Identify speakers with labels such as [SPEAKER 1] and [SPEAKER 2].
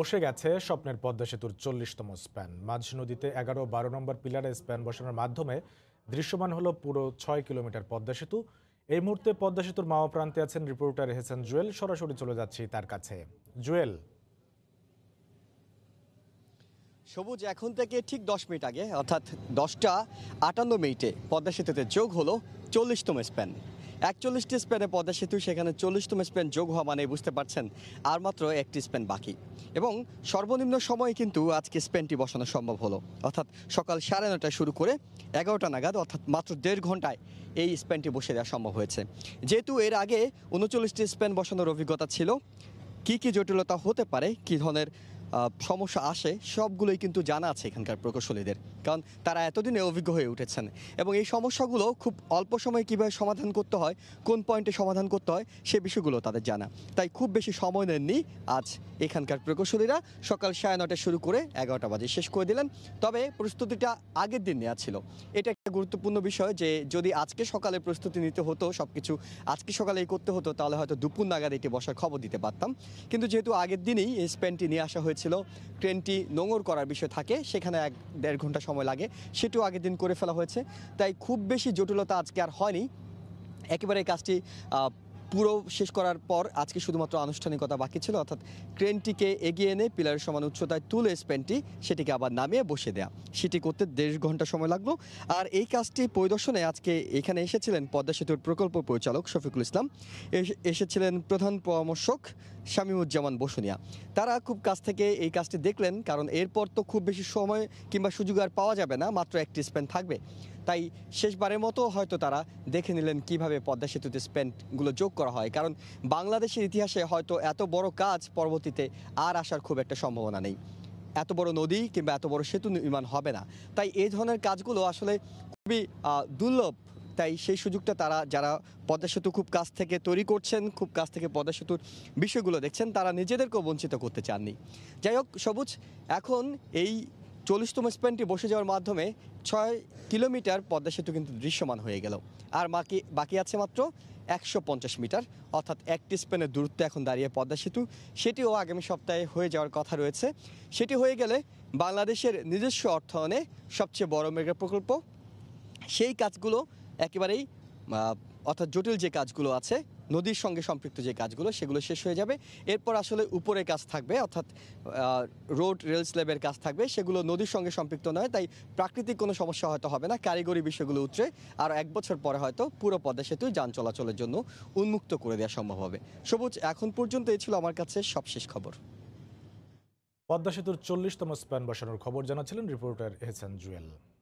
[SPEAKER 1] বসে গেছে স্বপ্নের পদ্মা সেতুর চল্লিশতম স্প্যান মাঝ নদীতে এগারো বারো নম্বর পিলারে স্প্যান বসানোর মাধ্যমে দৃশ্যমান হলো পুরো ছয় কিলোমিটার পদ্মা সেতু এই মুহূর্তে পদ্মা সেতুর মাওয়া প্রান্তে আছেন রিপোর্টার হেসান জুয়েল সরাসরি চলে যাচ্ছি তার কাছে জুয়েল সবুজ এখন থেকে ঠিক দশ মিনিট আগে অর্থাৎ দশটা আটান্ন মিনিটে পদ্মা সেতুতে যোগ হলো চল্লিশতম স্প্যান একচল্লিশটি স্পেনে পদ্মা সেতু সেখানে চল্লিশতম স্পেন যোগ হওয়া মানে বুঝতে পারছেন আর মাত্র একটি স্পেন বাকি এবং সর্বনিম্ন সময়ে কিন্তু আজকে স্পেনটি বসানো সম্ভব হলো অর্থাৎ সকাল সাড়ে নটায় শুরু করে এগারোটা নাগাদ অর্থাৎ মাত্র দেড় ঘন্টায় এই স্পেনটি বসে দেওয়া সম্ভব হয়েছে যেহেতু এর আগে উনচল্লিশটি স্পেন বসানোর অভিজ্ঞতা ছিল কি কি জটিলতা হতে পারে কি ধরনের সমস্যা আসে সবগুলোই কিন্তু জানা আছে এখানকার প্রকৌশলীদের কারণ তারা এতদিনে অভিজ্ঞ হয়ে উঠেছেন এবং এই সমস্যাগুলো খুব অল্প সময়ে কীভাবে সমাধান করতে হয় কোন পয়েন্টে সমাধান করতে হয় সে বিষয়গুলো তাদের জানা তাই খুব বেশি সময় নেননি আজ এখানকার প্রকৌশলীরা সকাল সাড়ে নটায় শুরু করে এগারোটা বাজে শেষ করে দিলেন তবে প্রস্তুতিটা আগের দিন নেওয়া ছিল এটা গুরুত্বপূর্ণ বিষয় যে যদি আজকে সকালে প্রস্তুতি নিতে হতো সব কিছু আজকে সকালে করতে হতো তাহলে হয়তো দুপুর নাগাদ এটি বসার খবর দিতে পারতাম কিন্তু যেহেতু আগের দিনেই এই স্প্যানটি নিয়ে আসা হয়েছিল ট্রেনটি নোংর করার বিষয় থাকে সেখানে এক দেড় ঘন্টা সময় লাগে সেটিও আগের দিন করে ফেলা হয়েছে তাই খুব বেশি জটিলতা আজকে আর হয়নি একেবারে কাজটি পুরো শেষ করার পর আজকে শুধুমাত্র আনুষ্ঠানিকতা বাকি ছিল অর্থাৎ ক্রেনটিকে এগিয়ে এনে পিলারের সমান উচ্চতায় তুলে স্পেনটি সেটিকে আবার নামিয়ে বসে দেয়া সেটি করতে দেড় ঘন্টা সময় লাগলো আর এই কাজটি পরিদর্শনে আজকে এখানে এসেছিলেন পদ্মা সেতুর প্রকল্প পরিচালক শফিকুল ইসলাম এসেছিলেন প্রধান পরামর্শক শামীমুজ্জামান বসুনিয়া তারা খুব কাছ থেকে এই কাজটি দেখলেন কারণ এরপর তো খুব বেশি সময় কিংবা সুযোগ আর পাওয়া যাবে না মাত্র একটি স্পেন থাকবে তাই শেষবারের মতো হয়তো তারা দেখে নিলেন কিভাবে পদ্মা সেতুতে স্পেন্টগুলো যোগ করা হয় কারণ বাংলাদেশের ইতিহাসে হয়তো এত বড় কাজ পরবর্তীতে আর আসার খুব একটা সম্ভাবনা নেই এত বড় নদী কিংবা এত বড় সেতু নির্মাণ হবে না তাই এই ধরনের কাজগুলো আসলে খুবই দুর্লভ তাই সেই সুযোগটা তারা যারা পদ্মা সেতু খুব কাছ থেকে তৈরি করছেন খুব কাছ থেকে পদ্মা সেতুর বিষয়গুলো দেখছেন তারা নিজেদেরকেও বঞ্চিত করতে চাননি যাই হোক সবুজ এখন এই চল্লিশতম স্প্যানটি বসে যাওয়ার মাধ্যমে ছয় কিলোমিটার পদ্মা সেতু কিন্তু দৃশ্যমান হয়ে গেল আর বাকি বাকি আছে মাত্র একশো পঞ্চাশ মিটার অর্থাৎ একটি স্পেনের দূরত্ব এখন দাঁড়িয়ে পদ্মা সেতু সেটিও আগামী সপ্তাহে হয়ে যাওয়ার কথা রয়েছে সেটি হয়ে গেলে বাংলাদেশের নিজস্ব অর্থায়নে সবচেয়ে বড় মেগা প্রকল্প সেই কাজগুলো একেবারেই অর্থাৎ জটিল যে কাজগুলো আছে নদীর সঙ্গে সম্পৃক্ত যে কাজগুলো সেগুলো শেষ হয়ে যাবে এরপর আসলে উপরে কাজ থাকবে অর্থাৎ রোড রেল স্ল্যাবের কাজ থাকবে সেগুলো নদীর সঙ্গে সম্পৃক্ত নয় তাই প্রাকৃতিক কোনো সমস্যা হয়তো হবে না কারিগরি বিষয়গুলো উঠে আর এক বছর পরে হয়তো পুরো পদ্মা সেতু যান চলাচলের জন্য উন্মুক্ত করে দেওয়া সম্ভব হবে সবুজ এখন পর্যন্ত এই ছিল আমার কাছে সবশেষ খবর পদ্মা সেতুর চল্লিশতম স্প্যান বসানোর খবর জানাচ্ছিলেন রিপোর্টার এহসান জুয়েল